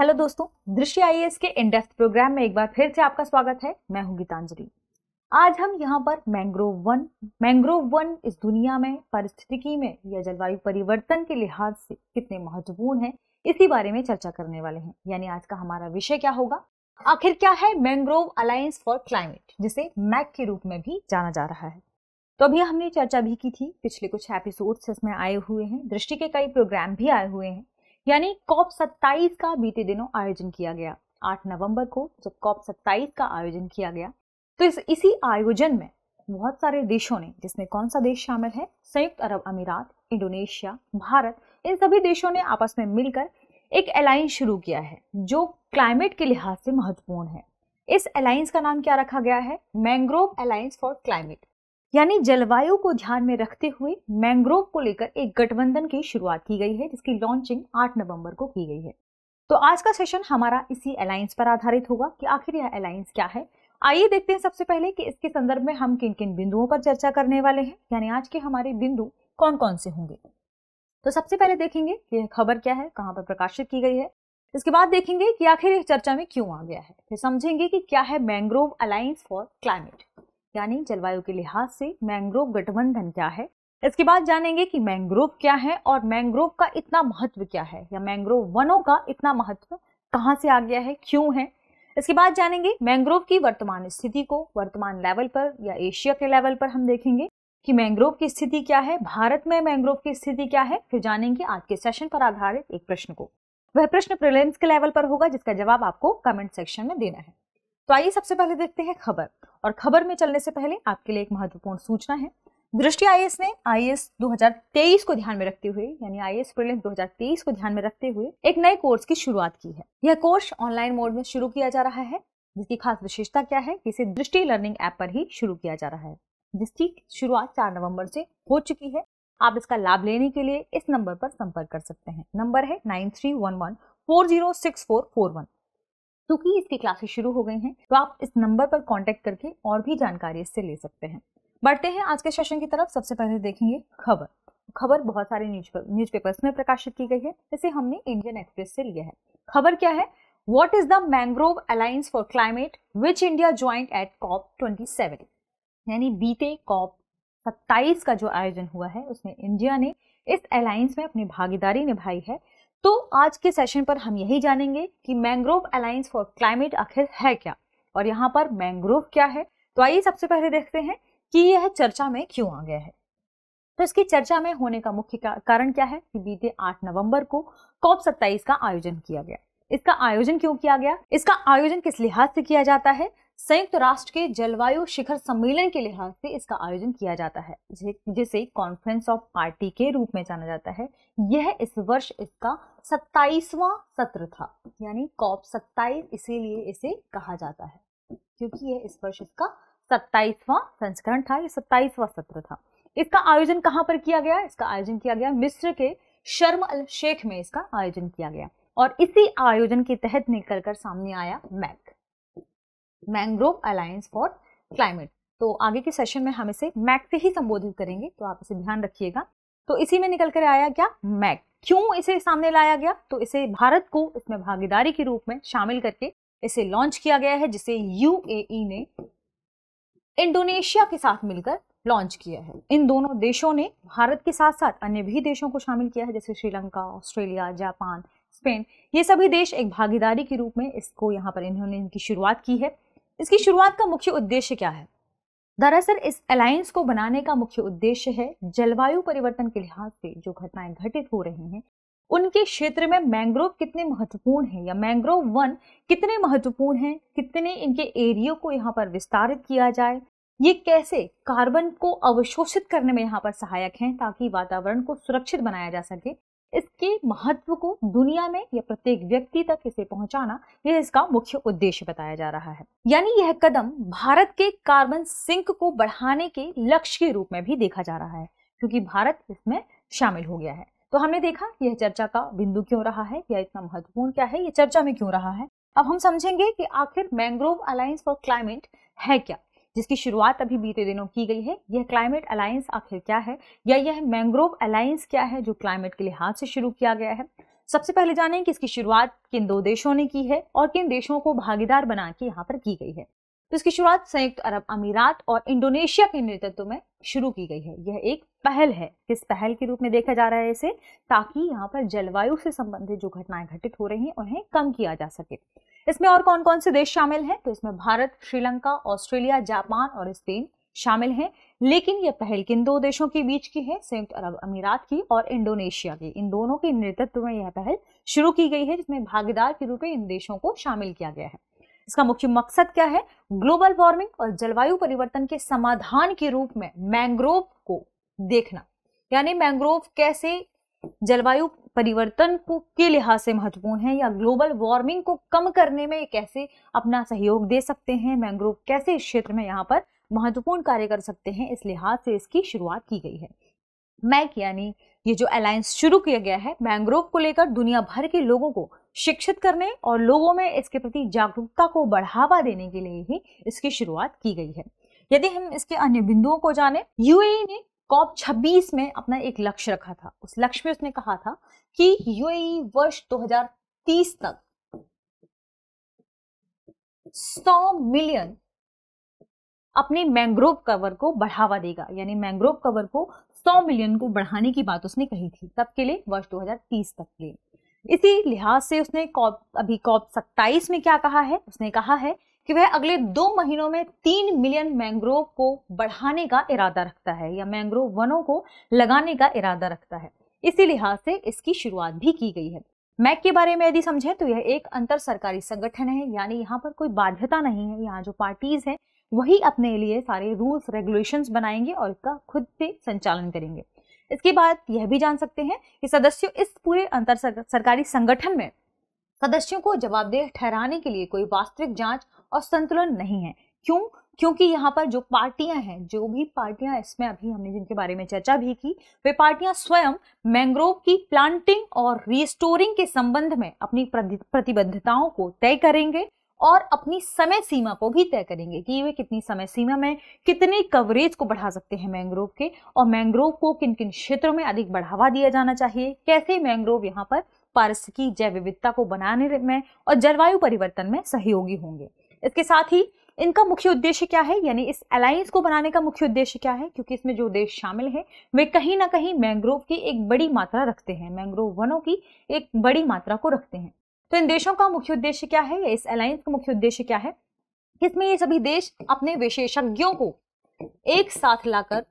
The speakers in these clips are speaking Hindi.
हेलो दोस्तों दृश्य आई के इनडेप्थ प्रोग्राम में एक बार फिर से आपका स्वागत है मैं हूं गीतांजलि आज हम यहाँ पर मैंग्रोव वन मैंग्रोव वन इस दुनिया में पारिस्थितिकी में या जलवायु परिवर्तन के लिहाज से कितने महत्वपूर्ण है इसी बारे में चर्चा करने वाले हैं यानी आज का हमारा विषय क्या होगा आखिर क्या है मैंग्रोव अलायंस फॉर क्लाइमेट जिसे मैक के रूप में भी जाना जा रहा है तो अभी हमने चर्चा भी की थी पिछले कुछ एपिसोड्स इसमें आए हुए हैं दृष्टि के कई प्रोग्राम भी आए हुए हैं यानी कॉप 27 का बीते दिनों आयोजन किया गया 8 नवंबर को जब कॉप 27 का आयोजन किया गया तो इस इसी आयोजन में बहुत सारे देशों ने जिसमें कौन सा देश शामिल है संयुक्त अरब अमीरात इंडोनेशिया भारत इन सभी देशों ने आपस में मिलकर एक अलायंस शुरू किया है जो क्लाइमेट के लिहाज से महत्वपूर्ण है इस अलायंस का नाम क्या रखा गया है मैंग्रोव अलायंस फॉर क्लाइमेट यानी जलवायु को ध्यान में रखते हुए मैंग्रोव को लेकर एक गठबंधन की शुरुआत की गई है जिसकी लॉन्चिंग 8 नवंबर को की गई है तो आज का सेशन हमारा इसी अलायंस पर आधारित होगा कि आखिर यह अलायंस क्या है आइए देखते हैं सबसे पहले कि इसके संदर्भ में हम किन किन बिंदुओं पर चर्चा करने वाले हैं यानी आज के हमारे बिंदु कौन कौन से होंगे तो सबसे पहले देखेंगे कि यह खबर क्या है कहाँ पर प्रकाशित की गई है इसके बाद देखेंगे कि आखिर यह चर्चा में क्यों आ गया है फिर समझेंगे कि क्या है मैंग्रोव अलायंस फॉर क्लाइमेट यानी जलवायु के लिहाज से मैंग्रोव गठबंधन क्या है इसके बाद जानेंगे कि मैंग्रोव क्या है और मैंग्रोव का इतना महत्व क्या है या मैंग्रोव वनों का इतना महत्व कहाँ से आ गया है क्यों है इसके बाद जानेंगे मैंग्रोव की वर्तमान स्थिति को वर्तमान लेवल पर या एशिया के लेवल पर हम देखेंगे कि मैंग्रोव की स्थिति क्या है भारत में मैंग्रोव की स्थिति क्या है फिर जानेंगे आज के सेशन पर आधारित एक प्रश्न को वह प्रश्न प्रिलेंस के लेवल पर होगा जिसका जवाब आपको कमेंट सेक्शन में देना है तो आइए सबसे पहले देखते हैं खबर और खबर में चलने से पहले आपके लिए एक महत्वपूर्ण सूचना है दृष्टि आई ने आई 2023 को ध्यान में रखते हुए यानी आई एस 2023 को ध्यान में रखते हुए एक नए कोर्स की शुरुआत की है यह कोर्स ऑनलाइन मोड में शुरू किया जा रहा है जिसकी खास विशेषता क्या है कि इसे दृष्टि लर्निंग ऐप पर ही शुरू किया जा रहा है जिसकी शुरुआत चार नवम्बर से हो चुकी है आप इसका लाभ लेने के लिए इस नंबर पर संपर्क कर सकते हैं नंबर है nine three one one four zero six four four one क्योंकि इसकी क्लासेस शुरू हो गई हैं तो आप इस नंबर पर कॉन्टेक्ट करके और भी जानकारी इससे ले सकते हैं बढ़ते हैं आज के सेशन की तरफ सबसे पहले देखेंगे खबर खबर बहुत सारे न्यूज पेपर्स में प्रकाशित की गई है इसे हमने इंडियन एक्सप्रेस से लिया है खबर क्या है what is the mangrove alliance for climate which India joined at COP twenty यानी बीते कॉप सत्ताईस का जो आयोजन हुआ है उसमें इंडिया ने इस अलायंस में अपनी भागीदारी निभाई है तो आज के सेशन पर हम यही जानेंगे कि मैंग्रोव अलायंस फॉर क्लाइमेट आखिर है क्या और यहाँ पर मैंग्रोव क्या है तो आइए सबसे पहले देखते हैं कि यह चर्चा में क्यों आ गया है तो इसकी चर्चा में होने का मुख्य कारण क्या है कि बीते 8 नवंबर को कॉप 27 का आयोजन किया गया इसका आयोजन क्यों किया गया इसका आयोजन किस लिहाज से किया जाता है संयुक्त राष्ट्र के जलवायु शिखर सम्मेलन के लिहाज से इसका आयोजन किया जाता है जिसे कॉन्फ्रेंस ऑफ पार्टी के रूप में जाना जाता है यह इस वर्ष इसका सत्ताईसवां सत्र था यानी कॉप सत्ताईस इसीलिए इसे कहा जाता है क्योंकि यह इस वर्ष इसका सत्ताईसवां संस्करण था यह सत्ताईसवां सत्र था इसका आयोजन कहाँ पर किया गया इसका आयोजन किया गया मिस्र के शर्म अल शेख में इसका आयोजन किया गया और इसी आयोजन के तहत निकलकर सामने आया MAC mangrove alliance for climate तो आगे के सेशन में हम इसे मैक से ही संबोधित करेंगे तो आप इसे ध्यान रखिएगा तो इसी में निकल कर आया क्या मैक क्यों इसे सामने लाया गया तो इसे भारत को इसमें भागीदारी के रूप में शामिल करके इसे लॉन्च किया गया है जिसे यू e ने इंडोनेशिया के साथ मिलकर लॉन्च किया है इन दोनों देशों ने भारत के साथ साथ अन्य भी देशों को शामिल किया है जैसे श्रीलंका ऑस्ट्रेलिया जापान स्पेन ये सभी देश एक भागीदारी के रूप में इसको यहाँ पर इन्होंने इनकी शुरुआत की है इसकी शुरुआत का मुख्य उद्देश्य क्या है दरअसल इस अलायंस को बनाने का मुख्य उद्देश्य है जलवायु परिवर्तन के लिहाज से जो घटनाएं घटित हो रही हैं उनके क्षेत्र में मैंग्रोव कितने महत्वपूर्ण हैं या मैंग्रोव वन कितने महत्वपूर्ण हैं कितने इनके एरियो को यहाँ पर विस्तारित किया जाए ये कैसे कार्बन को अवशोषित करने में यहाँ पर सहायक हैं ताकि वातावरण को सुरक्षित बनाया जा सके इसके महत्व को दुनिया में या प्रत्येक व्यक्ति तक इसे पहुंचाना यह इसका मुख्य उद्देश्य बताया जा रहा है यानी यह कदम भारत के कार्बन सिंक को बढ़ाने के लक्ष्य के रूप में भी देखा जा रहा है क्योंकि भारत इसमें शामिल हो गया है तो हमने देखा यह चर्चा का बिंदु क्यों रहा है या इतना महत्वपूर्ण क्या है यह चर्चा में क्यों रहा है अब हम समझेंगे कि आखिर मैंग्रोव अलायंस फॉर क्लाइमेट है क्या जिसकी शुरुआत अभी बीते दिनों की गई है यह क्लाइमेट अलायंस आखिर क्या है या यह मैंग्रोव अलायंस क्या है जो क्लाइमेट के लिहाज से शुरू किया गया है सबसे पहले जानें कि इसकी शुरुआत किन दो देशों ने की है और किन देशों को भागीदार बना के यहाँ पर की गई है तो इसकी शुरुआत संयुक्त अरब अमीरात और इंडोनेशिया के नेतृत्व में शुरू की गई है यह एक पहल है किस पहल के रूप में देखा जा रहा है इसे ताकि यहाँ पर जलवायु से संबंधित जो घटनाएं घटित हो रही हैं उन्हें कम किया जा सके इसमें और कौन कौन से देश शामिल हैं तो इसमें भारत श्रीलंका ऑस्ट्रेलिया जापान और स्पेन शामिल हैं लेकिन यह पहल किन दो देशों के बीच की है संयुक्त अरब अमीरात की और इंडोनेशिया की इन दोनों के नेतृत्व में यह पहल शुरू की गई है जिसमें भागीदार के रूप में इन देशों को शामिल किया गया है इसका मुख्य मकसद क्या है ग्लोबल वार्मिंग और जलवायु परिवर्तन के समाधान के रूप में मैंग्रोव को देखना यानी मैंग्रोव कैसे जलवायु परिवर्तन को के लिहाज से महत्वपूर्ण है या ग्लोबल वार्मिंग को कम करने में कैसे अपना सहयोग दे सकते हैं मैंग्रोव कैसे इस क्षेत्र में यहाँ पर महत्वपूर्ण कार्य कर सकते हैं इस लिहाज से इसकी शुरुआत की गई है मैक यानी ये जो अलायंस शुरू किया गया है मैंग्रोव को लेकर दुनिया भर के लोगों को शिक्षित करने और लोगों में इसके प्रति जागरूकता को बढ़ावा देने के लिए ही इसकी शुरुआत की गई है यदि हम इसके अन्य बिंदुओं को जाने यूएई ने कॉप 26 में अपना एक लक्ष्य रखा था उस लक्ष्य में उसने कहा था कि यूएई वर्ष 2030 तक 100 मिलियन अपने मैंग्रोव कवर को बढ़ावा देगा यानी मैंग्रोव कवर को 100 मिलियन को बढ़ाने की बात उसने कही थी तब के लिए वर्ष 2030 तक के लिए इसी लिहाज से उसने कॉप अभी कॉप 27 में क्या कहा है उसने कहा है कि वह अगले दो महीनों में तीन मिलियन मैंग्रोव को बढ़ाने का इरादा रखता है या मैंग्रोव वनों को लगाने का इरादा रखता है इसी लिहाज से इसकी शुरुआत भी की गई है मैक के बारे में यदि समझें तो यह एक अंतर सरकारी संगठन है यानी यहाँ पर कोई बाध्यता नहीं है यहाँ जो पार्टीज हैं वही अपने लिए सारे रूल्स रेगुलेशंस बनाएंगे और इसका खुद से संचालन करेंगे इसके बाद यह भी जान सकते हैं कि सदस्यों इस पूरे अंतर सरकारी संगठन में सदस्यों को जवाबदेह ठहराने के लिए कोई वास्तविक जांच और संतुलन नहीं है क्यों क्योंकि यहाँ पर जो पार्टियां हैं जो भी पार्टियां इसमें अभी हमने जिनके बारे में चर्चा भी की वे पार्टियां स्वयं मैंग्रोव की प्लांटिंग और रिस्टोरिंग के संबंध में अपनी प्रतिबद्धताओं को तय करेंगे और अपनी समय सीमा को भी तय करेंगे कि वे कितनी समय सीमा में कितने कवरेज को बढ़ा सकते हैं मैंग्रोव के और मैंग्रोव को किन किन क्षेत्रों में अधिक बढ़ावा दिया जाना चाहिए कैसे मैंग्रोव यहाँ पर पारिस्थितिकी जैव विविधता को बनाने में और जलवायु परिवर्तन में सहयोगी होंगे इसके साथ ही इनका मुख्य उद्देश्य क्या है यानी इस अलायंस को बनाने का मुख्य उद्देश्य क्या है क्योंकि इसमें जो देश शामिल हैं वे कहीं ना कहीं मैंग्रोव की एक बड़ी मात्रा रखते हैं मैंग्रोव वनों की एक बड़ी मात्रा को रखते हैं तो इन देशों का मुख्य उद्देश्य क्या है या इस अलायंस का मुख्य उद्देश्य क्या है इसमें ये सभी देश अपने विशेषज्ञों को एक साथ लाकर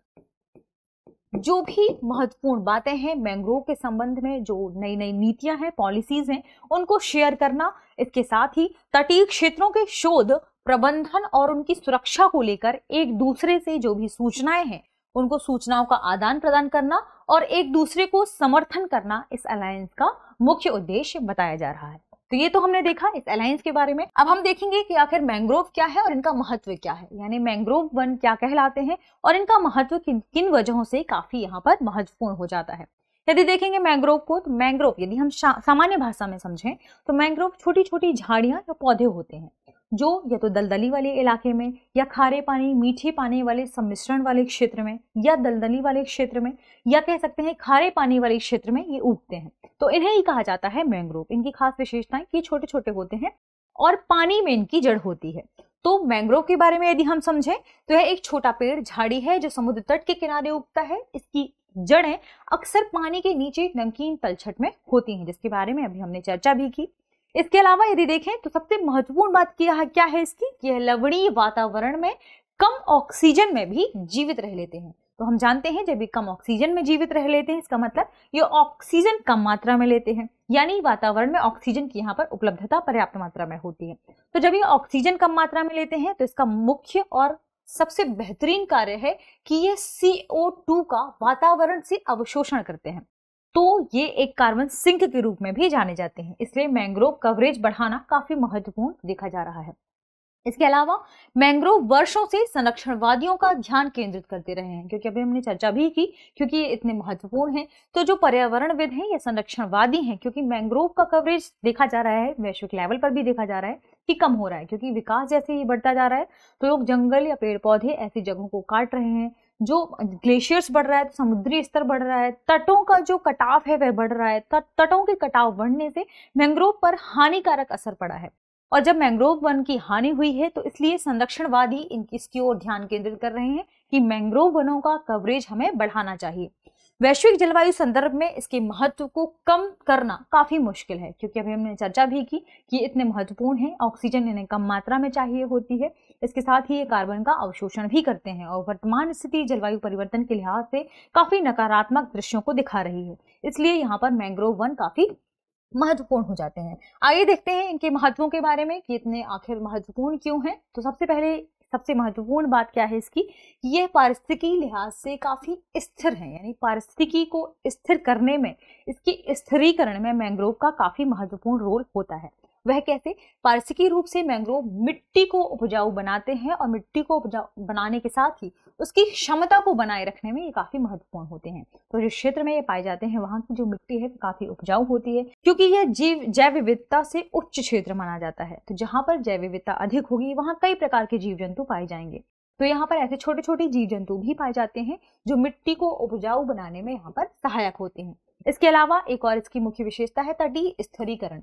जो भी महत्वपूर्ण बातें हैं मैंग्रोव के संबंध में जो नई नई नीतियां हैं पॉलिसीज हैं उनको शेयर करना इसके साथ ही तटीय क्षेत्रों के शोध प्रबंधन और उनकी सुरक्षा को लेकर एक दूसरे से जो भी सूचनाएं हैं उनको सूचनाओं का आदान प्रदान करना और एक दूसरे को समर्थन करना इस अलायंस का मुख्य उद्देश्य बताया जा रहा है तो ये तो हमने देखा इस अलायंस के बारे में अब हम देखेंगे कि आखिर मैंग्रोव क्या है और इनका महत्व क्या है यानी मैंग्रोव वन क्या कहलाते हैं और इनका महत्व किन किन वजहों से काफी यहाँ पर महत्वपूर्ण हो जाता है यदि देखेंगे मैंग्रोव को तो मैंग्रोव यदि हम सामान्य भाषा में समझें तो मैंग्रोव छोटी छोटी झाड़ियाँ या पौधे होते हैं जो या तो दलदली वाले इलाके में या खारे पानी मीठे पानी वाले सम्मिश्रण वाले क्षेत्र में या दलदली वाले क्षेत्र में या कह सकते हैं खारे पानी वाले क्षेत्र में ये उगते हैं तो इन्हें ही कहा जाता है मैंग्रोव इनकी खास विशेषताएं कि छोटे छोटे होते हैं और पानी में इनकी जड़ होती है तो मैंग्रोव के बारे में यदि हम समझें तो यह एक छोटा पेड़ झाड़ी है जो समुद्र तट के किनारे उगता है इसकी जड़ें अक्सर पानी के नीचे नमकीन तलछट में होती हैं जिसके बारे में अभी हमने चर्चा भी की इसके अलावा यदि देखें तो सबसे महत्वपूर्ण बात क्या क्या है इसकी यह लवणीय वातावरण में कम ऑक्सीजन में भी जीवित रह लेते हैं तो हम जानते हैं जब भी कम ऑक्सीजन में जीवित रह लेते हैं इसका मतलब ये ऑक्सीजन कम मात्रा में लेते हैं यानी वातावरण में ऑक्सीजन की यहाँ पर उपलब्धता पर्याप्त मात्रा में होती है तो जब ये ऑक्सीजन कम मात्रा में लेते हैं तो इसका मुख्य और सबसे बेहतरीन कार्य है कि ये CO2 का वातावरण से अवशोषण करते हैं तो ये एक कार्बन सिंक के रूप में भी जाने जाते हैं इसलिए मैंग्रोव कवरेज बढ़ाना काफी महत्वपूर्ण देखा जा रहा है इसके अलावा मैंग्रोव वर्षों से संरक्षणवादियों का ध्यान केंद्रित करते रहे हैं क्योंकि अभी हमने चर्चा भी की क्योंकि ये इतने महत्वपूर्ण हैं तो जो पर्यावरणविद हैं या संरक्षणवादी हैं क्योंकि मैंग्रोव का कवरेज देखा जा रहा है वैश्विक लेवल पर भी देखा जा रहा है कि कम हो रहा है क्योंकि विकास जैसे ही बढ़ता जा रहा है तो लोग जंगल या पेड़ पौधे ऐसी जगहों को काट रहे हैं जो ग्लेशियर्स बढ़ रहा है तो समुद्री स्तर बढ़ रहा है तटों का जो कटाव है वह बढ़ रहा है तटों के कटाव बढ़ने से मैंग्रोव पर हानिकारक असर पड़ा है और जब मैंग्रोव वन की हानि हुई है तो इसलिए संरक्षणवादी इनकी इसकी ओर ध्यान केंद्रित कर रहे हैं कि मैंग्रोव वनों का कवरेज हमें बढ़ाना चाहिए वैश्विक जलवायु संदर्भ में इसके महत्व को कम करना काफ़ी मुश्किल है क्योंकि अभी हमने चर्चा भी की कि इतने महत्वपूर्ण हैं ऑक्सीजन इन्हें कम मात्रा में चाहिए होती है इसके साथ ही ये कार्बन का अवशोषण भी करते हैं और वर्तमान स्थिति जलवायु परिवर्तन के लिहाज से काफ़ी नकारात्मक दृश्यों को दिखा रही है इसलिए यहाँ पर मैंग्रोव वन काफ़ी महत्वपूर्ण हो जाते हैं आइए देखते हैं इनके महत्वों के बारे में कि इतने आखिर महत्वपूर्ण क्यों हैं तो सबसे पहले सबसे महत्वपूर्ण बात क्या है इसकी ये पारिस्थितिकी लिहाज से काफ़ी स्थिर है यानी पारिस्थितिकी को स्थिर करने में इसके स्थिरीकरण में मैंग्रोव का काफ़ी महत्वपूर्ण रोल होता है वह कैसे पारसिकी रूप से मैंग्रोव मिट्टी को उपजाऊ बनाते हैं और मिट्टी को उपजाऊ बनाने के साथ ही उसकी क्षमता को बनाए रखने में ये काफ़ी महत्वपूर्ण होते हैं तो जिस क्षेत्र में ये पाए जाते हैं वहां की जो मिट्टी है काफ़ी उपजाऊ होती है क्योंकि यह जीव जैव विविधता से उच्च क्षेत्र माना जाता है तो जहाँ पर जैव विविधता अधिक होगी वहाँ कई प्रकार के जीव जंतु पाए जाएंगे तो यहाँ पर ऐसे छोटे छोटे जीव जंतु भी पाए जाते हैं जो मिट्टी को उपजाऊ बनाने में यहाँ पर सहायक होते हैं इसके अलावा एक और इसकी मुख्य विशेषता है तटीय स्थलीकरण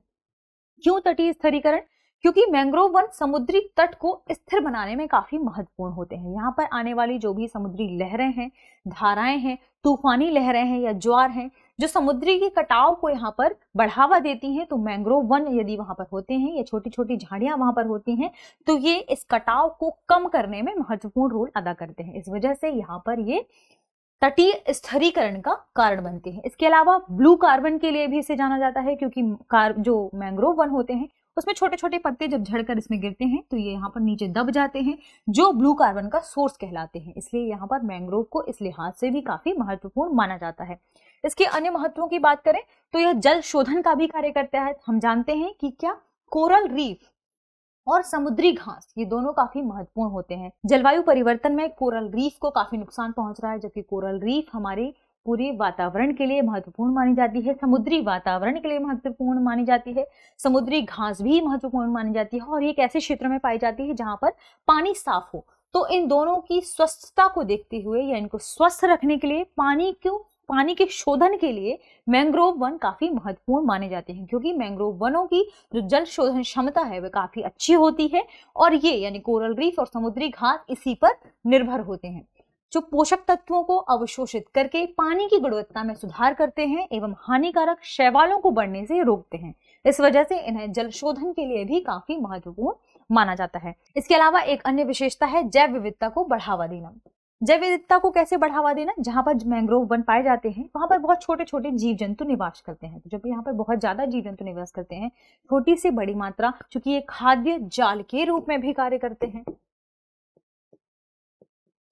क्यों तटीय स्थिरीकरण क्योंकि मैंग्रोव वन समुद्री तट को स्थिर बनाने में काफी महत्वपूर्ण होते हैं यहाँ पर आने वाली जो भी समुद्री लहरें हैं धाराएं हैं तूफानी लहरें हैं या ज्वार हैं जो समुद्री के कटाव को यहाँ पर बढ़ावा देती हैं तो मैंग्रोव वन यदि वहां पर होते हैं या छोटी छोटी झाड़ियां वहां पर होती हैं तो ये इस कटाव को कम करने में महत्वपूर्ण रोल अदा करते हैं इस वजह से यहाँ पर ये तटीय स्थरीकरण का कारण बनते हैं इसके अलावा ब्लू कार्बन के लिए भी इसे जाना जाता है क्योंकि कार जो मैंग्रोव वन होते हैं उसमें छोटे छोटे पत्ते जब झड़कर इसमें गिरते हैं तो ये यहाँ पर नीचे दब जाते हैं जो ब्लू कार्बन का सोर्स कहलाते हैं इसलिए यहाँ पर मैंग्रोव को इस लिहाज से भी काफी महत्वपूर्ण माना जाता है इसके अन्य महत्वों की बात करें तो यह जल शोधन का भी कार्य करता है हम जानते हैं कि क्या कोरल रीफ और समुद्री घास ये दोनों काफी महत्वपूर्ण होते हैं जलवायु परिवर्तन में कोरल रीफ को काफी नुकसान पहुंच रहा है जबकि कोरल रीफ हमारे पूरे वातावरण के लिए महत्वपूर्ण मानी जाती है समुद्री वातावरण के लिए महत्वपूर्ण मानी जाती है समुद्री घास भी महत्वपूर्ण मानी जाती है और ये एक ऐसे क्षेत्र में पाई जाती है जहाँ पर पानी साफ हो तो इन दोनों की स्वस्थता को देखते हुए या इनको स्वस्थ रखने के लिए पानी क्यों पानी के शोधन के लिए मैंग्रोव वन काफ़ी महत्वपूर्ण माने जाते हैं क्योंकि मैंग्रोव वनों की जो जल शोधन क्षमता है वह काफ़ी अच्छी होती है और ये यानी कोरल रीफ और समुद्री घास इसी पर निर्भर होते हैं जो पोषक तत्वों को अवशोषित करके पानी की गुणवत्ता में सुधार करते हैं एवं हानिकारक शैवालों को बढ़ने से रोकते हैं इस वजह से इन्हें जल शोधन के लिए भी काफ़ी महत्वपूर्ण माना जाता है इसके अलावा एक अन्य विशेषता है जैव विविधता को बढ़ावा देना जैव विविधता को कैसे बढ़ावा देना जहाँ पर मैंग्रोव वन पाए जाते हैं वहाँ पर बहुत छोटे छोटे जीव जंतु निवास करते हैं जब यहाँ पर बहुत ज़्यादा जीव जंतु निवास करते हैं छोटी से बड़ी मात्रा चूंकि ये खाद्य जाल के रूप में भी कार्य करते हैं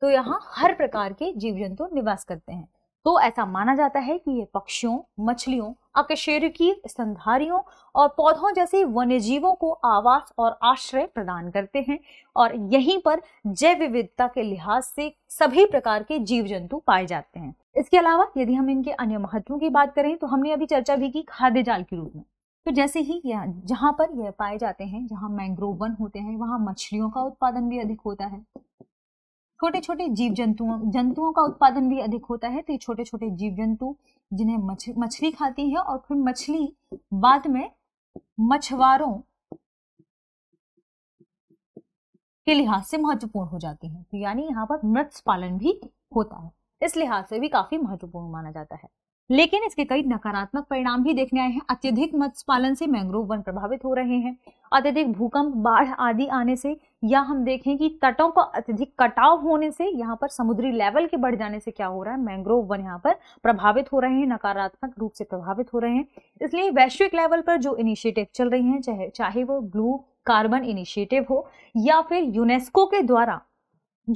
तो यहाँ हर प्रकार के जीव जंतु निवास करते हैं तो ऐसा माना जाता है कि ये पक्षियों मछलियों अकशेरुकी स्तनधारियों और पौधों जैसे वन्य जीवों को आवास और आश्रय प्रदान करते हैं और यहीं पर जैव विविधता के लिहाज से सभी प्रकार के जीव जंतु पाए जाते हैं इसके अलावा यदि हम इनके अन्य महत्वों की बात करें तो हमने अभी चर्चा भी की खाद्य जाल के रूप में तो जैसे ही यह जहाँ पर यह पाए जाते हैं जहाँ मैंग्रोव वन होते हैं वहाँ मछलियों का उत्पादन भी अधिक होता है छोटे छोटे जीव जंतुओं जंतुओं का उत्पादन भी अधिक होता है तो ये छोटे छोटे जीव जंतु जिन्हें मछली खाती है और फिर मछली बाद में मछुआरों के लिहाज से महत्वपूर्ण हो जाती है तो यानी यहाँ पर मृत पालन भी होता है इस लिहाज से भी काफी महत्वपूर्ण माना जाता है लेकिन इसके कई नकारात्मक परिणाम भी देखने आए हैं अत्यधिक मत्स्य पालन से मैंग्रोव वन प्रभावित हो रहे हैं अत्यधिक भूकंप बाढ़ आदि आने से या हम देखें कि तटों का अत्यधिक कटाव होने से यहाँ पर समुद्री लेवल के बढ़ जाने से क्या हो रहा है मैंग्रोव वन यहाँ पर प्रभावित हो रहे हैं नकारात्मक रूप से प्रभावित हो रहे हैं इसलिए वैश्विक लेवल पर जो इनिशिएटिव चल रही है चाहे चाहे वो ब्लू कार्बन इनिशिएटिव हो या फिर यूनेस्को के द्वारा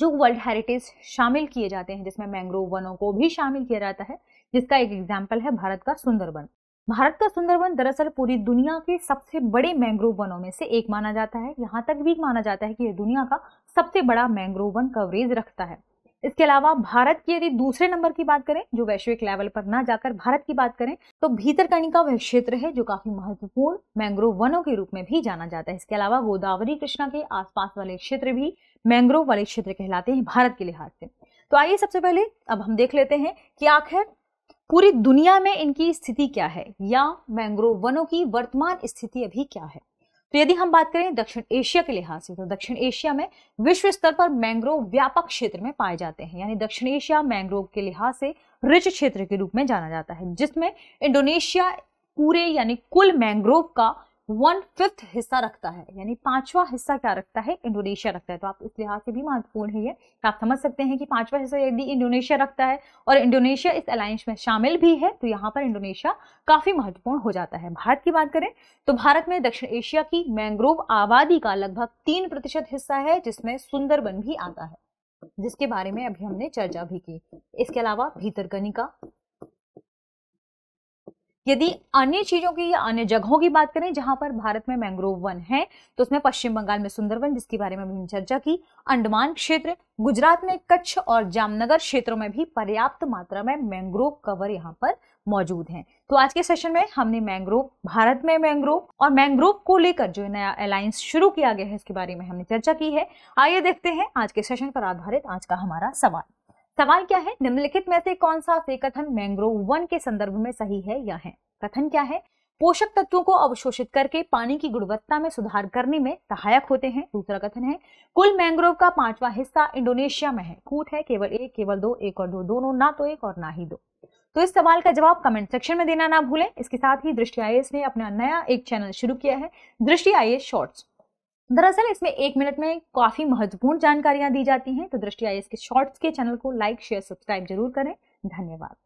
जो वर्ल्ड हेरिटेज शामिल किए जाते हैं जिसमें मैंग्रोव वनों को भी शामिल किया जाता है जिसका एक एग्जाम्पल है भारत का सुंदरबन भारत का सुंदरबन दरअसल पूरी दुनिया के सबसे बड़े मैंग्रोव वनों में से एक माना जाता है यहाँ तक भी माना जाता है कि यह दुनिया का सबसे बड़ा मैंग्रोव वन कवरेज रखता है इसके अलावा भारत की यदि दूसरे नंबर की बात करें जो वैश्विक लेवल पर ना जाकर भारत की बात करें तो का वह क्षेत्र है जो काफी महत्वपूर्ण मैंग्रोव वनों के रूप में भी जाना जाता है इसके अलावा गोदावरी कृष्णा के आसपास वाले क्षेत्र भी मैंग्रोव वाले क्षेत्र कहलाते हैं भारत के लिहाज से तो आइए सबसे पहले अब हम देख लेते हैं कि आखिर पूरी दुनिया में इनकी स्थिति क्या है या मैंग्रोव वनों की वर्तमान स्थिति अभी क्या है तो यदि हम बात करें दक्षिण एशिया के लिहाज से तो दक्षिण एशिया में विश्व स्तर पर मैंग्रोव व्यापक क्षेत्र में पाए जाते हैं यानी दक्षिण एशिया मैंग्रोव के लिहाज से रिच क्षेत्र के रूप में जाना जाता है जिसमें इंडोनेशिया पूरे यानी कुल मैंग्रोव का वन फिफ्थ हिस्सा रखता है यानी पांचवा हिस्सा क्या रखता है इंडोनेशिया रखता है तो आप इस लिहाज से भी महत्वपूर्ण है ये आप समझ सकते हैं कि पांचवा हिस्सा यदि इंडोनेशिया रखता है और इंडोनेशिया इस अलायंस में शामिल भी है तो यहाँ पर इंडोनेशिया काफी महत्वपूर्ण हो जाता है भारत की बात करें तो भारत में दक्षिण एशिया की मैंग्रोव आबादी का लगभग तीन हिस्सा है जिसमें सुंदरबन भी आता है जिसके बारे में अभी हमने चर्चा भी की इसके अलावा भीतरकनिका यदि अन्य चीज़ों की या अन्य जगहों की बात करें जहां पर भारत में मैंग्रोव वन है तो उसमें पश्चिम बंगाल में सुंदरवन जिसके बारे में भी चर्चा की अंडमान क्षेत्र गुजरात में कच्छ और जामनगर क्षेत्रों में भी पर्याप्त मात्रा में मैंग्रोव कवर यहाँ पर मौजूद हैं तो आज के सेशन में हमने मैंग्रोव भारत में मैंग्रोव और मैंग्रोव को लेकर जो नया अलायंस शुरू किया गया है इसके बारे में हमने चर्चा की है आइए देखते हैं आज के सेशन पर आधारित आज का हमारा सवाल सवाल क्या है निम्नलिखित में से कौन सा से कथन मैंग्रोव वन के संदर्भ में सही है या है कथन क्या है पोषक तत्वों को अवशोषित करके पानी की गुणवत्ता में सुधार करने में सहायक होते हैं दूसरा कथन है कुल मैंग्रोव का पांचवा हिस्सा इंडोनेशिया में है कूट है केवल एक केवल दो एक और दो दोनों ना तो एक और ना ही दो तो इस सवाल का जवाब कमेंट सेक्शन में देना ना भूलें इसके साथ ही दृष्टि आई ने अपना नया एक चैनल शुरू किया है दृष्टि आई शॉर्ट्स दरअसल इसमें एक मिनट में काफ़ी महत्वपूर्ण जानकारियां दी जाती हैं तो दृष्टि आई के शॉर्ट्स के चैनल को लाइक शेयर सब्सक्राइब जरूर करें धन्यवाद